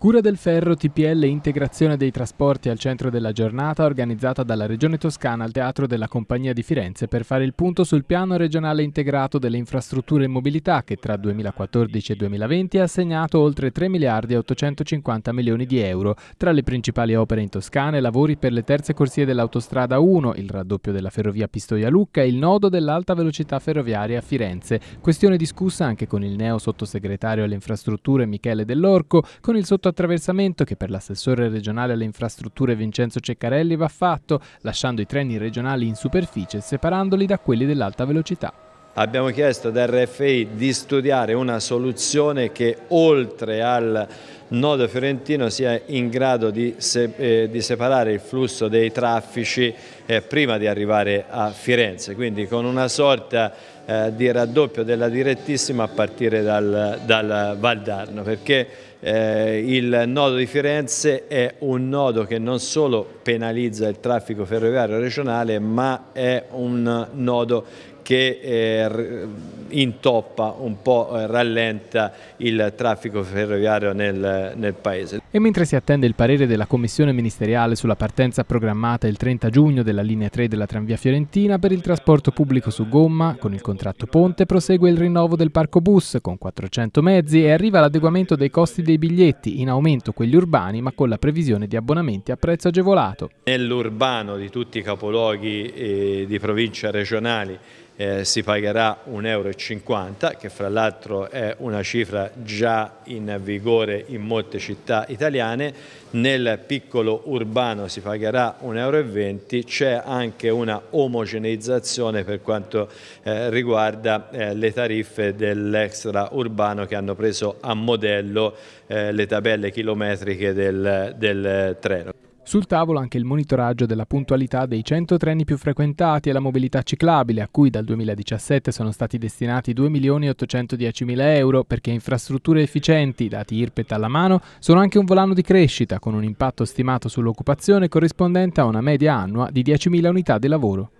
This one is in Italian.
Cura del Ferro TPL e Integrazione dei Trasporti al centro della giornata organizzata dalla Regione Toscana al Teatro della Compagnia di Firenze per fare il punto sul piano regionale integrato delle infrastrutture e mobilità che tra 2014 e 2020 ha assegnato oltre 3 miliardi e 850 milioni di euro. Tra le principali opere in Toscana e lavori per le terze corsie dell'autostrada 1, il raddoppio della ferrovia Pistoia-Lucca e il nodo dell'alta velocità ferroviaria a Firenze. Questione discussa anche con il neo sottosegretario alle infrastrutture Michele Dell'Orco, con il sottosegretario attraversamento che per l'assessore regionale alle infrastrutture Vincenzo Ceccarelli va fatto, lasciando i treni regionali in superficie e separandoli da quelli dell'alta velocità abbiamo chiesto ad RFI di studiare una soluzione che oltre al nodo fiorentino sia in grado di, eh, separare il flusso dei traffici eh, prima di arrivare a Firenze, quindi con una sorta eh, di raddoppio della direttissima a partire dal, dal Valdarno, perché eh, il nodo di Firenze è un nodo che non solo penalizza il traffico ferroviario regionale ma è un nodo que eh, intoppa, un po' eh, rallenta il traffico ferroviario nel, nel paese. E mentre si attende il parere della Commissione ministeriale sulla partenza programmata il 30 giugno della linea 3 della Tranvia Fiorentina per il trasporto pubblico su gomma, con il contratto Ponte prosegue il rinnovo del parco bus con 400 mezzi e arriva l'adeguamento dei costi dei biglietti, in aumento quelli urbani ma con la previsione di abbonamenti a prezzo agevolato. Nell'urbano di tutti i capoluoghi eh, di provincia regionali eh, si pagherà 1,50 euro 50, che fra l'altro è una cifra già in vigore in molte città italiane, nel piccolo urbano si pagherà 1,20 euro, c'è anche una omogeneizzazione per quanto eh, riguarda eh, le tariffe dell'extra urbano che hanno preso a modello eh, le tabelle chilometriche del, del treno. Sul tavolo anche il monitoraggio della puntualità dei 100 treni più frequentati e la mobilità ciclabile, a cui dal 2017 sono stati destinati 2.810.000 euro perché infrastrutture efficienti, dati IRPET alla mano, sono anche un volano di crescita con un impatto stimato sull'occupazione corrispondente a una media annua di 10.000 unità di lavoro.